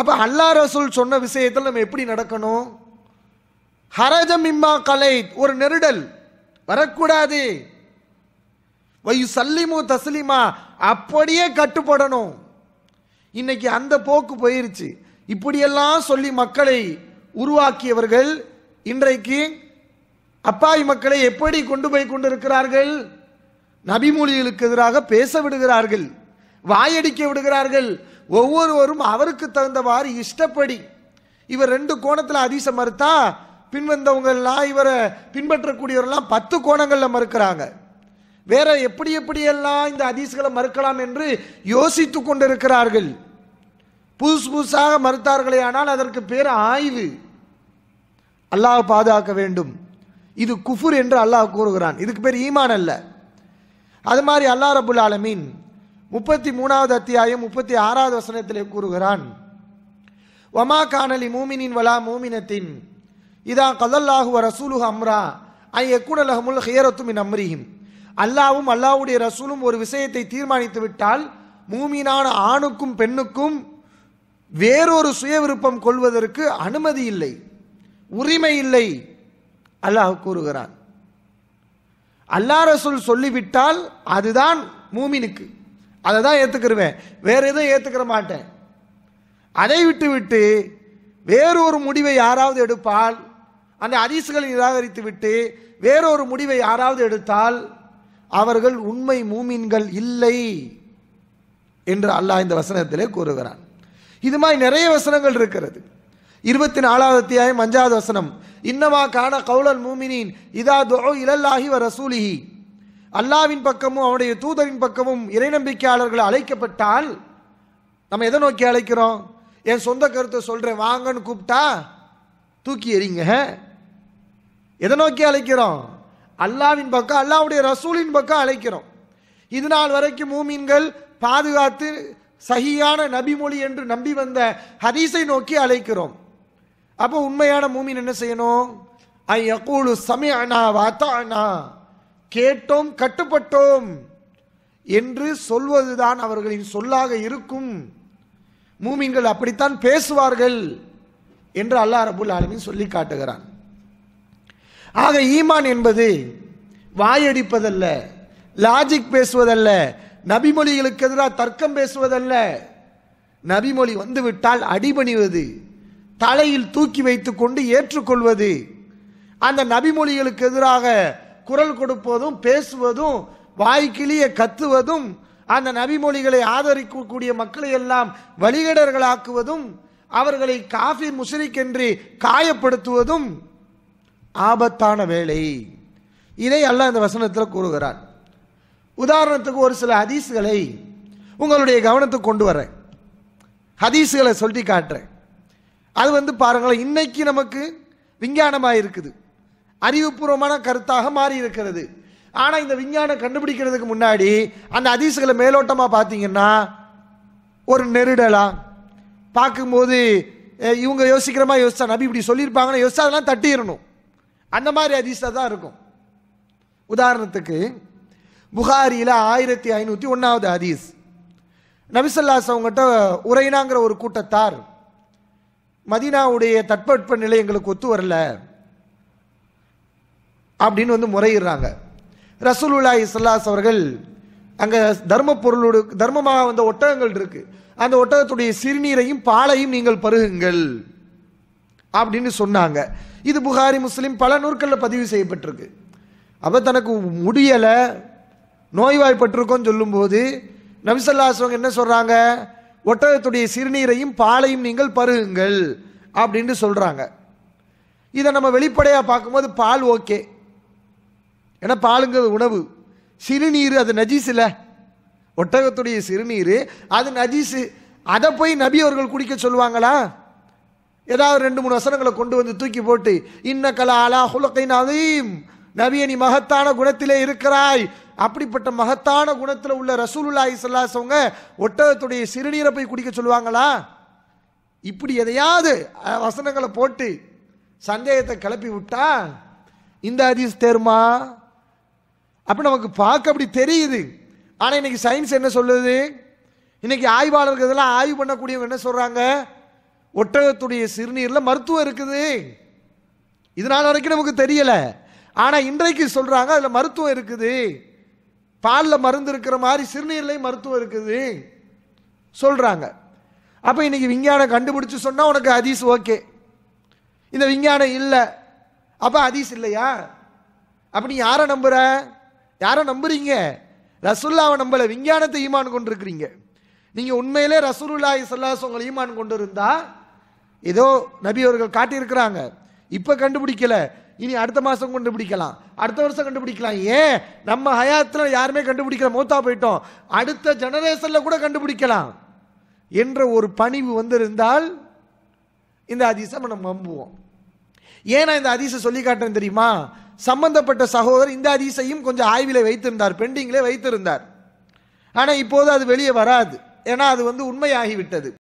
அப்போ அல்லா ரசூல் சொன்ன விஷயத்தில் நம்ம எப்படி நடக்கணும் ஹரஜம் இம்மா கலை ஒரு நெருடல் வரக்கூடாது வயு சல்லிமு தஸ்லிமா அப்படியே கட்டுப்படணும் இன்னைக்கு அந்த போக்கு போயிருச்சு இப்படியெல்லாம் சொல்லி மக்களை உருவாக்கியவர்கள் இன்றைக்கு அப்பாவி மக்களை எப்படி கொண்டு போய் கொண்டிருக்கிறார்கள் நபிமொழிகளுக்கு எதிராக பேச விடுகிறார்கள் வாயடிக்க விடுகிறார்கள் ஒவ்வொருவரும் அவருக்கு தகுந்தவாறு இஷ்டப்படி இவர் ரெண்டு கோணத்தில் அதிசம் மறுத்தா பின்வந்தவங்கள்லாம் இவரை பின்பற்றக்கூடியவரெல்லாம் பத்து கோணங்களில் மறுக்கிறாங்க வேற எப்படி எப்படியெல்லாம் இந்த அதிசுகளை மறுக்கலாம் என்று யோசித்து கொண்டிருக்கிறார்கள் புதுசு புதுசாக மறுத்தார்களே ஆனால் அதற்கு பேர் ஆய்வு அல்லாஹ் பாதுகாக்க வேண்டும் இது குஃபுர் என்று அல்லாஹ் கூறுகிறான் இதுக்கு பேர் ஈமான் அல்ல அது மாதிரி அல்லா ரபுல் ஆலமீன் முப்பத்தி மூணாவது அத்தியாயம் முப்பத்தி ஆறாவது வசனத்திலே கூறுகிறான் வமா காணலி மூமினின் வலா மூமினத்தின் இதா கதல்லாஹுவ ரசூலு அம்ரா ஐ எக்குடலகமுல் ஹியரத்தும் இன் அம்ரீஹிம் அல்லாவும் அல்லாவுடைய ரசூலும் ஒரு விஷயத்தை தீர்மானித்து விட்டால் மூமினான ஆணுக்கும் பெண்ணுக்கும் வேறொரு சுய விருப்பம் கொள்வதற்கு அனுமதி இல்லை உரிமை இல்லை அல்லாஹ் கூறுகிறான் அல்லா ரசூல் சொல்லிவிட்டால் அதுதான் மூமினுக்கு அதை தான் ஏற்றுக்கிருவேன் வேறு எதுவும் ஏற்றுக்கிற மாட்டேன் அதை விட்டு விட்டு வேறொரு முடிவை யாராவது எடுப்பால் அந்த அதிசுகளை நிராகரித்து விட்டு வேறொரு முடிவை யாராவது எடுத்தால் அவர்கள் உண்மை மூமீன்கள் இல்லை என்று அல்லாஹ் இந்த வசனத்திலே கூறுகிறான் இது மாதிரி நிறைய வசனங்கள் இருக்கிறது இருபத்தி நாலாவது அத்தியாயம் அஞ்சாவது வசனம் இன்னமா காண கவுலல் மூமினின் இதா தோ இலல்லாகி வ ரசூலிஹி அல்லாவின் பக்கமும் அவனுடைய தூதரின் பக்கமும் இறை நம்பிக்கையாளர்கள் அழைக்கப்பட்டால் நம்ம எதை நோக்கி அழைக்கிறோம் என் சொந்த கருத்தை சொல்கிறேன் வாங்கன்னு கூப்பிட்டா தூக்கி எறிங்க எதை நோக்கி அழைக்கிறோம் அல்லாவின் பக்கம் அல்லாவுடைய ரசூலின் பக்கம் அழைக்கிறோம் இது நாள் வரைக்கும் மூமீன்கள் பாதுகாத்து சகியான நபிமொழி என்று நம்பி வந்த ஹதீஸை நோக்கி அழைக்கிறோம் அப்போ உண்மையான மூமின் என்ன செய்யணும் ஐ யகூலு சமயனா வாத்தானா கேட்டோம் கட்டுப்பட்டோம் என்று சொல்வதுதான் அவர்களின் சொல்லாக இருக்கும் மூமின்கள் அப்படித்தான் பேசுவார்கள் என்று அல்லாஹ் ரபுல் ஆலமின் சொல்லி காட்டுகிறான் ஆக ஈமான் என்பது வாயடிப்பதல்ல லாஜிக் பேசுவதல்ல நபிமொழிகளுக்கு எதிராக தர்க்கம் பேசுவதல்ல நபிமொழி வந்துவிட்டால் அடிபணிவது தலையில் தூக்கி வைத்துக்கொண்டு ஏற்றுக்கொள்வது அந்த நபிமொழிகளுக்கு எதிராக குரல் கொடுப்பதும் பேசுவதும் வாய்க்கிளிய கத்துவதும் அந்த நபிமொழிகளை ஆதரிக்கக்கூடிய மக்களை எல்லாம் வழிகடர்களாக்குவதும் அவர்களை காஃபி முசிறிக்கென்று காயப்படுத்துவதும் ஆபத்தான வேலை இதை அல்ல இந்த வசனத்தில் கூறுகிறார் உதாரணத்துக்கு ஒரு சில ஹதீஸ்களை உங்களுடைய கவனத்துக்கு கொண்டு வரேன் ஹதீஸுகளை சொல்லி காட்டுறேன் அது வந்து பாருங்களேன் இன்னைக்கு நமக்கு விஞ்ஞானமாக இருக்குது அறிவுபூர்வமான கருத்தாக மாறி இருக்கிறது ஆனால் இந்த விஞ்ஞானம் கண்டுபிடிக்கிறதுக்கு முன்னாடி அந்த அதிசகளை மேலோட்டமாக பார்த்தீங்கன்னா ஒரு நெருடலாக பார்க்கும்போது இவங்க யோசிக்கிற மாதிரி யோசிச்சா நபி இப்படி சொல்லியிருப்பாங்கன்னு யோசிச்சா அதெல்லாம் தட்டிடணும் அந்த மாதிரி அதிசா தான் இருக்கும் உதாரணத்துக்கு புகாரியில் ஆயிரத்தி ஐநூற்றி ஒன்றாவது ஹதீஸ் நபிசல்லாஸ் அவங்ககிட்ட உரைனாங்கிற ஒரு கூட்டத்தார் மதினாவுடைய தட்பவெட்ப நிலை எங்களுக்கு ஒத்து வரல அப்படின்னு வந்து முறையிடுறாங்க ரசூலுல்லா இஸ்லாஸ் அவர்கள் அங்கே தர்ம பொருளோடு தர்மமாக வந்த ஒட்டகங்கள் இருக்கு அந்த ஒட்டகத்துடைய சிறுநீரையும் பாலையும் நீங்கள் பருகுங்கள் அப்படின்னு சொன்னாங்க இது புகாரி முஸ்லீம் பல நூற்களில் பதிவு செய்யப்பட்டிருக்கு அப்போ தனக்கு முடியலை நோய்வாய்ப்பட்டிருக்கோன்னு சொல்லும்போது அவங்க என்ன சொல்கிறாங்க ஒட்டகத்துடைய சிறுநீரையும் பாலையும் நீங்கள் பருகுங்கள் அப்படின்னு சொல்கிறாங்க இதை நம்ம வெளிப்படையாக பார்க்கும்போது பால் ஓகே ஏன்னா பாலுங்கிறது உணவு சிறுநீர் அது நஜீஸ் இல்லை ஒட்டகத்துடைய சிறுநீர் அது நஜீஸு அதை போய் நபி அவர்கள் குடிக்க சொல்லுவாங்களா ஏதாவது ரெண்டு மூணு வசனங்களை கொண்டு வந்து தூக்கி போட்டு இன்ன கலா அலா நாதையும் நபி நபியணி மகத்தான குணத்திலே இருக்கிறாய் அப்படிப்பட்ட மகத்தான குணத்தில் உள்ள ரசூலுல்லாஹி சொங்க ஒட்டகத்துடைய சிறுநீரை போய் குடிக்க சொல்லுவாங்களா இப்படி எதையாவது வசனங்களை போட்டு சந்தேகத்தை கிளப்பி விட்டா இந்த அதிஸ் தெருமா அப்ப நமக்கு பார்க்க அப்படி தெரியுது ஆனால் இன்னைக்கு சயின்ஸ் என்ன சொல்லுது இன்னைக்கு ஆய்வாளர்கள் இதெல்லாம் ஆய்வு பண்ணக்கூடியவங்க என்ன சொல்கிறாங்க ஒட்டகத்துடைய சிறுநீரில் மருத்துவம் இருக்குது இதனால வரைக்கும் நமக்கு தெரியலை ஆனால் இன்றைக்கு சொல்கிறாங்க அதில் மருத்துவம் இருக்குது பாலில் மருந்து இருக்கிற மாதிரி சிறுநீர்லேயும் மருத்துவம் இருக்குது சொல்கிறாங்க அப்போ இன்றைக்கி விஞ்ஞானம் கண்டுபிடிச்சு சொன்னால் உனக்கு அதீஸ் ஓகே இந்த விஞ்ஞானம் இல்லை அப்போ அதீஸ் இல்லையா அப்படி யாரை நம்புகிற யாரை நம்புறீங்க ரசுல்லாவை நம்பல விஞ்ஞானத்தை ஈமான் கொண்டிருக்கிறீங்க நீங்க உண்மையிலே ரசூலுல்லாஹி சல்லாஸ் உங்களை ஈமான் கொண்டு இருந்தா ஏதோ நபி அவர்கள் காட்டியிருக்கிறாங்க இப்போ கண்டுபிடிக்கல இனி அடுத்த மாதம் கண்டுபிடிக்கலாம் அடுத்த வருஷம் கண்டுபிடிக்கலாம் ஏன் நம்ம ஹயாத்தில் யாருமே கண்டுபிடிக்கல மூத்தா போயிட்டோம் அடுத்த ஜெனரேஷனில் கூட கண்டுபிடிக்கலாம் என்ற ஒரு பணிவு வந்திருந்தால் இந்த அதிசம் நம்ம நம்புவோம் ஏன்னா இந்த அதிசம் சொல்லி காட்டுறேன் தெரியுமா சம்பந்தப்பட்ட சகோதரர் இந்த அதிசையும் கொஞ்சம் ஆய்வில் வைத்திருந்தார் பெண்டிங்கில் வைத்திருந்தார் ஆனால் இப்போது அது வெளியே வராது ஏன்னா அது வந்து உண்மையாகிவிட்டது